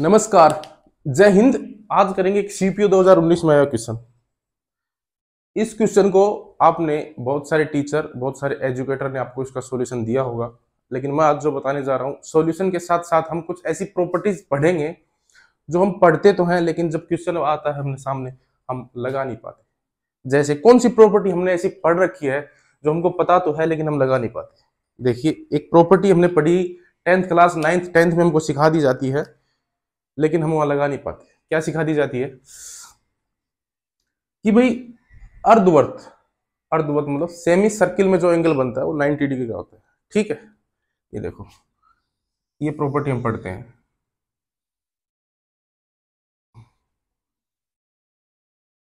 नमस्कार जय हिंद आज करेंगे एक सीपीओ 2019 में आया क्वेश्चन इस क्वेश्चन को आपने बहुत सारे टीचर बहुत सारे एजुकेटर ने आपको इसका सॉल्यूशन दिया होगा लेकिन मैं आज जो बताने जा रहा हूँ सॉल्यूशन के साथ साथ हम कुछ ऐसी प्रॉपर्टीज पढ़ेंगे जो हम पढ़ते तो हैं लेकिन जब क्वेश्चन आता है हमने सामने हम लगा नहीं पाते जैसे कौन सी प्रॉपर्टी हमने ऐसी पढ़ रखी है जो हमको पता तो है लेकिन हम लगा नहीं पाते देखिए एक प्रॉपर्टी हमने पढ़ी टेंथ क्लास नाइन्थ टेंथ में हमको सिखा दी जाती है लेकिन हम वहां लगा नहीं पाते क्या सिखा दी जाती है कि भाई अर्धवर्त अर्धवर्त मतलब सेमी सर्किल में जो एंगल बनता है वो 90 डिग्री का होता है ठीक है ये देखो ये प्रॉपर्टी हम पढ़ते हैं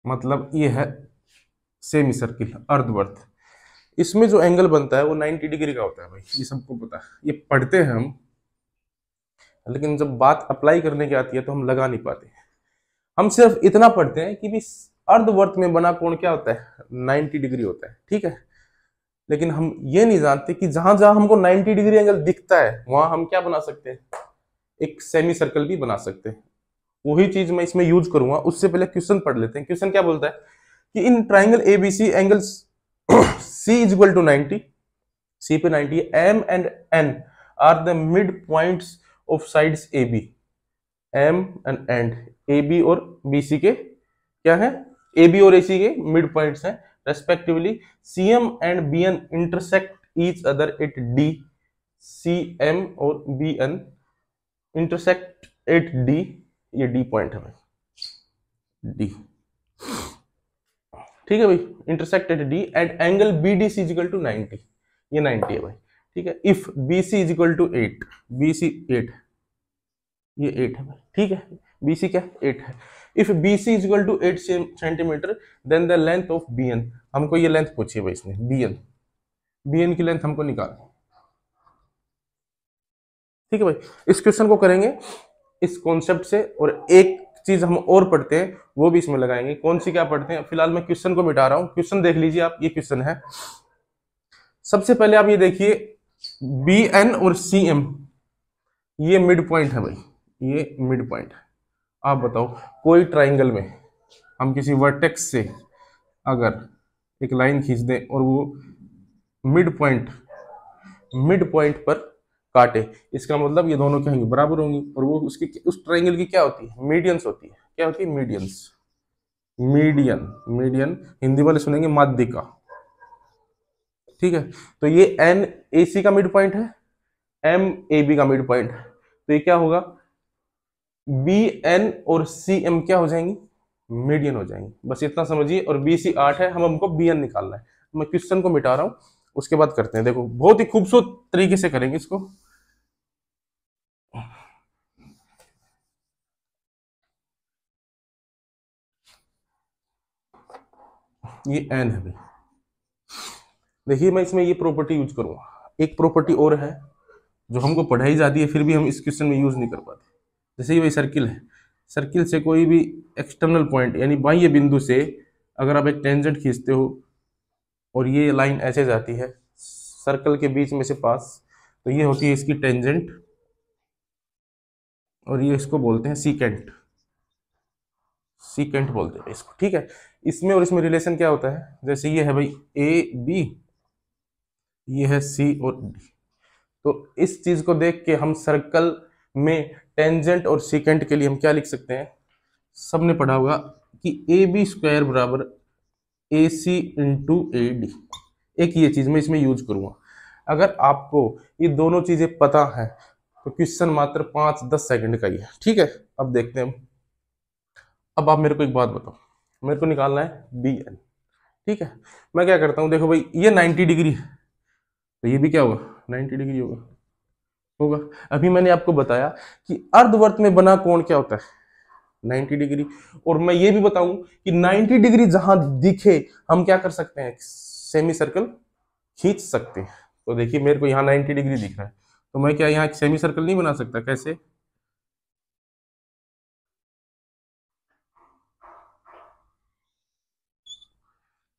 मतलब ये है सेमी सर्किल अर्धवर्त इसमें जो एंगल बनता है वो 90 डिग्री का होता है भाई ये सबको पता है ये पढ़ते हैं हम लेकिन जब बात अप्लाई करने की आती है तो हम लगा नहीं पाते हम सिर्फ इतना पढ़ते हैं कि भी अर्धवर्त में बना कोण क्या होता है 90 डिग्री होता है ठीक है लेकिन हम ये नहीं जानते कि जहां जहां हमको 90 डिग्री एंगल दिखता है वहां हम क्या बना सकते हैं एक सेमी सर्कल भी बना सकते हैं वही चीज मैं इसमें यूज करूंगा उससे पहले क्वेश्चन पढ़ लेते हैं क्वेश्चन क्या बोलता है कि in triangle A B C angle C is equal to ninety C पे ninety M and N are the mid points of sides A B M and and A B और B C के क्या है A B और A C के mid point हैं respectively C M and B N intersect each other at D C M और B N intersect at D ये D point है डी ठीक है भाई intersect at D and angle B D C is equal to ninety ये ninety है भाई ठीक है if B C is equal to eight B C eight ये एट है ठीक है बी सी क्या एट है if B C is equal to eight centimetre then the length of B N हमको ये लेंथ पूछिए भाई इसने बी एन बी एन की लेंथ हमको निकाल ठीक है भाई इस क्वेश्चन को करेंगे इस कॉन्सेप्ट से और एक चीज हम और पढ़ते हैं वो भी इसमें लगाएंगे कौन सी क्या पढ़ते हैं फिलहाल मैं क्वेश्चन को मिटा रहा हूँ क्वेश्चन देख लीजिए आप ये क्वेश्चन है सबसे पहले आप ये देखिए बी एन और सी एम ये मिड पॉइंट है भाई ये मिड पॉइंट है आप बताओ कोई ट्राइंगल में हम किसी वर्टेक्स से अगर एक लाइन खींच दें और वो मिड पॉइंट मिड पॉइंट पर काटे इसका मतलब ये दोनों क्या होंगी बराबर होंगी और वो उसकी उस ट्राइंगल की क्या होती है मीडियंस होती है क्या होती है मीडियंस मीडियन मीडियन हिंदी वाले सुनेंगे माध्यिका ठीक है तो ये एन ए सी का मिड पॉइंट है एम ए बी का मिड पॉइंट तो ये क्या होगा बी एन और सी एम क्या हो जाएंगी मीडियन हो जाएंगी बस इतना समझिए और बी सी आठ है हम हमको बी एन निकालना है तो मैं क्वेश्चन को मिटा रहा हूं उसके बाद करते हैं देखो बहुत ही खूबसूरत तरीके से करेंगे इसको ये एन है भाई देखिए मैं इसमें ये प्रॉपर्टी यूज करूँगा एक प्रॉपर्टी और है जो हमको पढ़ाई जाती है फिर भी हम इस क्वेश्चन में यूज़ नहीं कर पाते जैसे ये वही सर्किल है सर्किल से कोई भी एक्सटर्नल पॉइंट यानी बाह्य बिंदु से अगर आप एक टेंजेंट खींचते हो और ये लाइन ऐसे जाती है सर्कल के बीच में से पास तो ये होती है इसकी टेंजेंट और ये इसको बोलते हैं सीकेंट सीकेंट बोलते हैं इसको ठीक है इसमें और इसमें रिलेशन क्या होता है जैसे ये है भाई ए बी ये e है सी और डी तो इस चीज को देख के हम सर्कल में टेंजेंट और सिकेंट के लिए हम क्या लिख सकते हैं सबने पढ़ा होगा कि ए बी स्क्वायर बराबर ए सी इंटू ए डी एक ये चीज मैं इसमें यूज करूँगा अगर आपको ये दोनों चीजें पता है तो क्वेश्चन मात्र पाँच दस सेकंड का ही है ठीक है अब देखते हैं अब आप मेरे को एक बात बताओ मेरे को निकालना है बी एन ठीक है मैं क्या करता हूँ देखो भाई ये नाइन्टी डिग्री है तो ये भी क्या होगा 90 डिग्री होगा होगा अभी मैंने आपको बताया कि अर्धवर्त में बना कोण क्या होता है 90 डिग्री और मैं ये भी बताऊं कि 90 डिग्री जहां दिखे हम क्या कर सकते हैं सेमी सर्कल खींच सकते हैं तो देखिए मेरे को यहाँ 90 डिग्री दिख रहा है तो मैं क्या यहाँ सेमी सर्कल नहीं बना सकता कैसे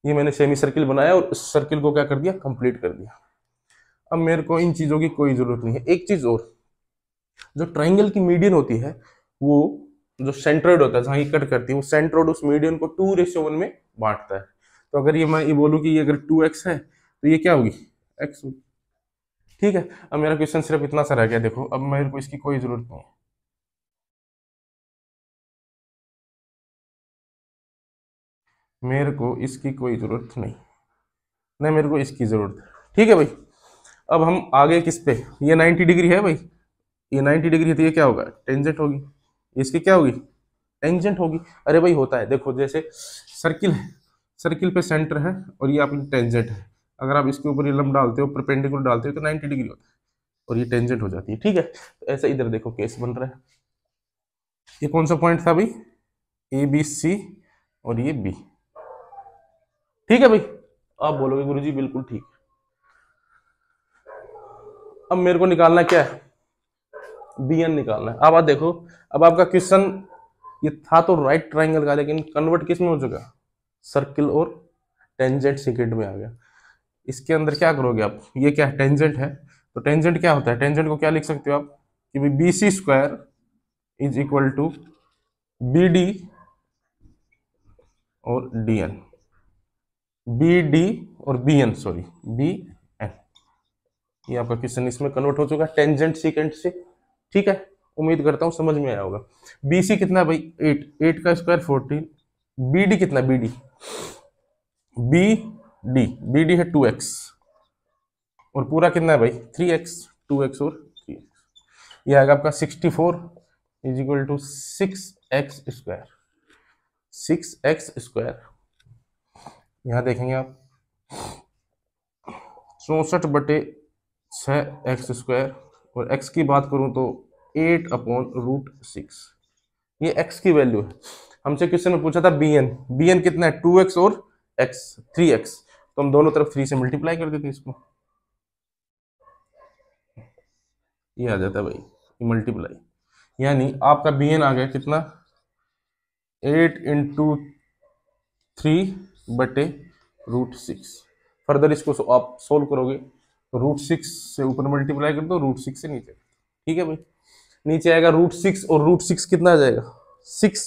ये मैंने सेमी सर्किल बनाया और उस सर्किल को क्या कर दिया कंप्लीट कर दिया अब मेरे को इन चीज़ों की कोई ज़रूरत नहीं है एक चीज़ और जो ट्राइंगल की मीडियन होती है वो जो सेंट्रोइड होता है जहां ही कट करती है वो सेंट्रोइड उस मीडियन को टू रेशियो वन में बांटता है तो अगर ये मैं ये बोलूँ कि ये अगर टू एक्स है तो ये क्या होगी एक्स होगी ठीक है अब मेरा क्वेश्चन सिर्फ इतना सा रह गया देखो अब मेरे को इसकी कोई ज़रूरत नहीं है मेरे को इसकी कोई ज़रूरत नहीं नहीं मेरे को इसकी ज़रूरत है ठीक है भाई अब हम आगे किस पे ये 90 डिग्री है भाई ये 90 डिग्री है तो ये क्या होगा टेंजेंट होगी इसकी क्या होगी टेंजेंट होगी अरे भाई होता है देखो जैसे सर्किल है सर्किल पे सेंटर है और ये आपकी टेंजेंट है अगर आप इसके ऊपर ये लम डालते हो परपेंडिकुलर डालते हो तो नाइन्टी डिग्री होता है और ये टेंजेंट हो जाती है ठीक है तो ऐसा इधर देखो केस बन रहा है ये कौन सा पॉइंट था भाई ए बी सी और ये बी ठीक है भाई आप बोलोगे गुरुजी बिल्कुल ठीक अब मेरे को निकालना क्या है बी एन निकालना है अब आप देखो अब आपका क्वेश्चन ये था तो राइट ट्राइंगल का लेकिन कन्वर्ट किस में हो चुका सर्किल और टेंजेंट सिकेट में आ गया इसके अंदर क्या करोगे आप ये क्या है टेंजेंट है तो टेंजेंट क्या होता है टेंजेंट को क्या लिख सकते हो आप कि भाई B C square is equal to B D और डी एन बी डी और बी एन सॉरी बी ये आपका क्वेश्चन इसमें कन्वर्ट हो चुका है टेंजेंट सीकेंट से ठीक है उम्मीद करता हूँ समझ में आया होगा बी सी कितना भाई एट एट का स्क्वायर फोर्टीन बी डी कितना B D B D B D है टू एक्स और पूरा कितना है भाई थ्री एक्स टू एक्स और थ्री एक्स यह आएगा आपका sixty four is equal to six X square six X square यहाँ देखेंगे आप चौसठ बटे छ एक्स स्क्वायर और एक्स की बात करूँ तो एट अपॉन रूट सिक्स ये एक्स की वैल्यू है हमसे क्वेश्चन में पूछा था बी एन बी एन कितना है टू एक्स और एक्स थ्री एक्स तो हम दोनों तरफ थ्री से मल्टीप्लाई कर देते इसको ये आ जाता है भाई मल्टीप्लाई यानी आपका बी एन आ गया कितना एट इंटू थ्री बटे रूट सिक्स फर्दर इसको आप सोल्व करोगे तो रूट सिक्स से ऊपर मल्टीप्लाई कर दो रूट सिक्स से नीचे ठीक है भाई नीचे आएगा रूट सिक्स और रूट सिक्स कितना आ जाएगा सिक्स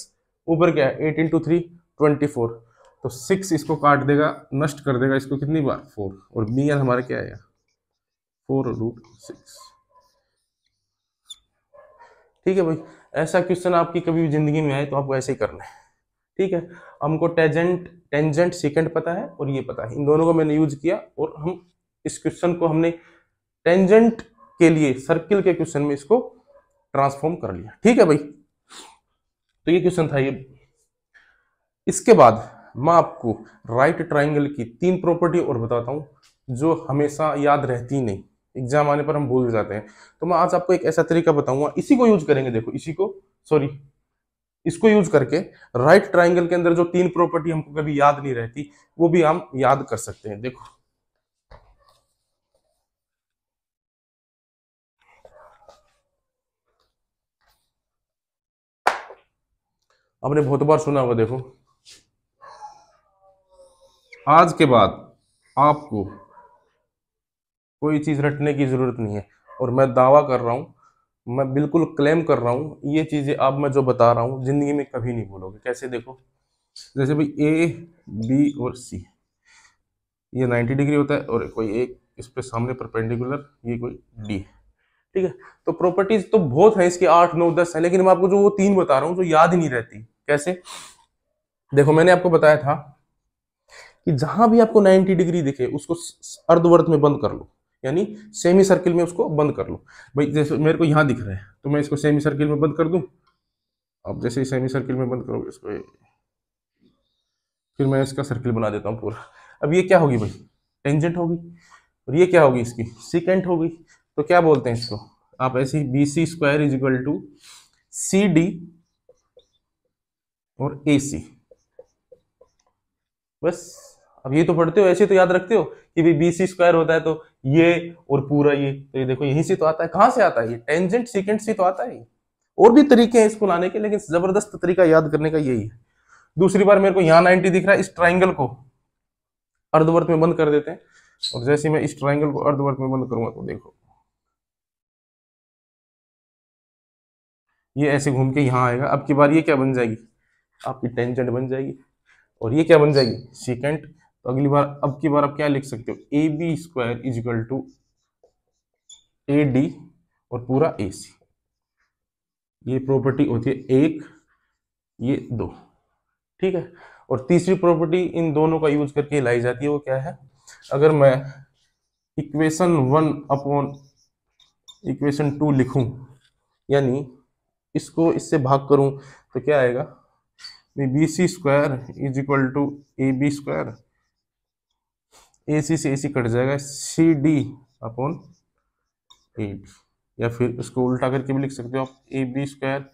ऊपर क्या है eight into three twenty four तो सिक्स इसको काट देगा नष्ट कर देगा इसको कितनी बार फोर और बी एल हमारा क्या आएगा फोर रूट सिक्स ठीक है भाई ऐसा क्वेश्चन आपकी कभी भी जिंदगी में आए तो आपको ऐसे ही करना है ठीक है हमको टेंजेंट टेंजेंट सेकंड पता है और ये पता है इन दोनों को मैंने यूज किया और हम इस क्वेश्चन को हमने टेंजेंट के लिए सर्किल के क्वेश्चन में इसको ट्रांसफॉर्म कर लिया ठीक है भाई तो ये क्वेश्चन था ये इसके बाद मैं आपको राइट ट्राइंगल की तीन प्रॉपर्टी और बताता हूं जो हमेशा याद रहती नहीं एग्जाम आने पर हम भूल जाते हैं तो मैं आज आपको एक ऐसा तरीका बताऊंगा इसी को यूज करेंगे देखो इसी को सॉरी इसको यूज करके राइट ट्राइंगल के अंदर जो तीन प्रॉपर्टी हमको कभी याद नहीं रहती वो भी हम याद कर सकते हैं देखो आपने बहुत बार सुना होगा देखो आज के बाद आपको कोई चीज़ रटने की ज़रूरत नहीं है और मैं दावा कर रहा हूं मैं बिल्कुल क्लेम कर रहा हूं ये चीज़ें आप मैं जो बता रहा हूँ ज़िंदगी में कभी नहीं बोलोगे कैसे देखो जैसे भाई ए बी और सी ये 90 डिग्री होता है और कोई एक इस पे सामने परपेंडिकुलर ये कोई डी है ठीक है तो प्रॉपर्टीज तो बहुत है इसके आठ नौ दस है लेकिन मैं आपको जो वो तीन बता रहा हूँ जो याद ही नहीं रहती कैसे देखो मैंने आपको बताया था कि जहां भी आपको 90 डिग्री दिखे उसको अर्धवर्त में बंद कर लो यानी सेमी सर्किल में उसको बंद कर लो भाई जैसे मेरे को यहां दिख रहा है तो मैं इसको सेमी सर्किल में बंद कर दू अब जैसे ही सेमी सर्किल में बंद करोगे इसको फिर मैं इसका सर्किल बना देता हूँ पूरा अब ये क्या होगी भाई टेंजेंट होगी और ये क्या होगी इसकी सिकेंट होगी तो क्या बोलते हैं इसको आप ऐसे B C square is equal to C D और ए सी बस अब ये तो पढ़ते हो ऐसे तो याद रखते हो कि भाई बी सी स्क्वायर होता है तो ये और पूरा ये तो ये देखो यहीं से तो आता है कहां से आता है ये टेंजेंट सीकेंट से तो आता है और भी तरीके हैं इसको लाने के लेकिन जबरदस्त तरीका याद करने का यही है दूसरी बार मेरे को यहां 90 दिख रहा है इस ट्राइंगल को अर्धवर्त में बंद कर देते हैं और जैसे मैं इस ट्राइंगल को अर्धवर्त में बंद करूंगा तो देखो ये ऐसे घूम के यहाँ आएगा अब की बार ये क्या बन जाएगी आपकी टेंजेंट बन जाएगी और ये क्या बन जाएगी सिकेंट तो अगली बार अब की बार आप क्या लिख सकते हो A B square is equal to A D और पूरा ए सी ये प्रॉपर्टी होती है एक ये दो ठीक है और तीसरी प्रॉपर्टी इन दोनों का यूज करके लाई जाती है वो क्या है अगर मैं equation one upon equation two लिखूं यानी इसको इससे भाग करूं तो क्या आएगा B C square is equal to A B square A C से ए सी कट जाएगा C D upon A D या फिर इसको उल्टा करके भी लिख सकते हो आप ए बी स्क्वायर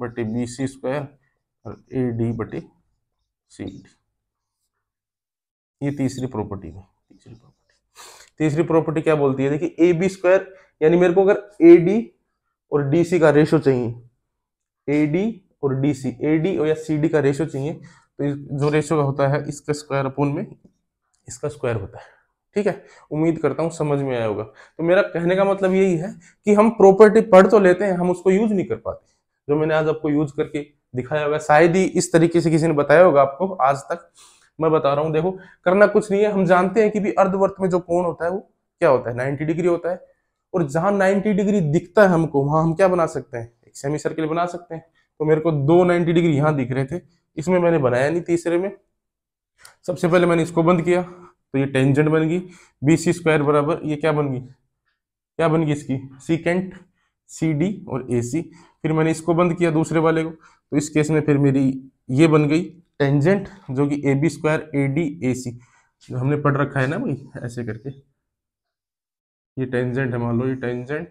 बटे बी सी स्क्वायर और ए डी बटे सी डी ये तीसरी प्रॉपर्टी है तीसरी प्रॉपर्टी तीसरी प्रॉपर्टी क्या बोलती है देखिए ए बी स्क्वायर यानी मेरे को अगर ए डी और डी सी का रेशो चाहिए ए डी और डी सी ए डी और या सी डी का रेशो चाहिए तो जो रेशो का होता है इसका स्क्वायर अपून में इसका स्क्वायर होता है ठीक है उम्मीद करता हूँ समझ में आया होगा तो मेरा कहने का मतलब यही है कि हम प्रॉपर्टी पढ़ तो लेते हैं हम उसको यूज नहीं कर पाते जो मैंने आज आपको यूज करके दिखाया होगा शायद ही इस तरीके से किसी ने बताया होगा आपको आज तक मैं बता रहा हूँ देखो करना कुछ नहीं है हम जानते हैं कि भी अर्धवर्त में जो कोण होता है वो क्या होता है नाइन्टी डिग्री होता है और जहां 90 डिग्री दिखता है हमको वहां हम क्या बना सकते हैं एक सेमी सर्किल बना सकते हैं तो मेरे को दो नाइन्टी डिग्री यहाँ दिख रहे थे इसमें मैंने बनाया नहीं तीसरे में सबसे पहले मैंने इसको बंद किया तो ये टेंजेंट बन गई बी सी स्क्वायर बराबर ये क्या बन गई क्या बन गई इसकी सीकेंट सी डी और ए सी फिर मैंने इसको बंद किया दूसरे वाले को तो इस केस में फिर मेरी ये बन गई टेंजेंट जो कि A B square A D A C जो हमने पढ़ रखा है ना भाई ऐसे करके ये टेंजेंट है मान लो ये टेंजेंट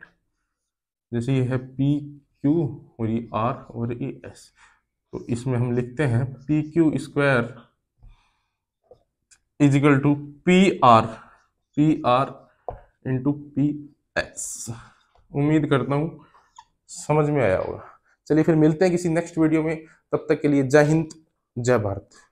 जैसे ये है पी क्यू और ये आर और ये एस तो इसमें हम लिखते हैं P Q square is equal to P R P R into P S उम्मीद करता हूँ समझ में आया होगा चलिए फिर मिलते हैं किसी नेक्स्ट वीडियो में तब तक के लिए जय हिंद जय भारत